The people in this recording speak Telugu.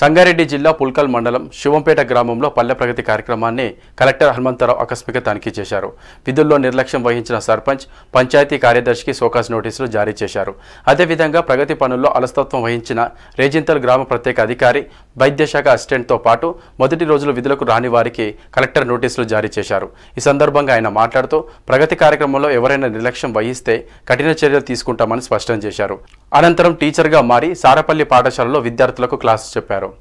సంగారెడ్డి జిల్లా పుల్కల్ మండలం శివంపేట గ్రామంలో పల్లె ప్రగతి కార్యక్రమాన్ని కలెక్టర్ హనుమంతరావు ఆకస్మిక తనిఖీ చేశారు విధుల్లో నిర్లక్ష్యం వహించిన సర్పంచ్ పంచాయతీ కార్యదర్శికి సోకాస్ నోటీసులు జారీ చేశారు అదేవిధంగా ప్రగతి పనుల్లో అలస్తత్వం వహించిన రేజింతల్ గ్రామ ప్రత్యేక అధికారి వైద్యశాఖ అసిస్టెంట్తో పాటు మొదటి రోజులు విధులకు రాని వారికి కలెక్టర్ నోటీసులు జారీ చేశారు ఈ సందర్భంగా ఆయన మాట్లాడుతూ ప్రగతి కార్యక్రమంలో ఎవరైనా నిర్లక్ష్యం వహిస్తే కఠిన చర్యలు తీసుకుంటామని స్పష్టం చేశారు అనంతరం టీచర్గా మారి సారపల్లి పాఠశాలలో విద్యార్థులకు క్లాసు చెప్పారు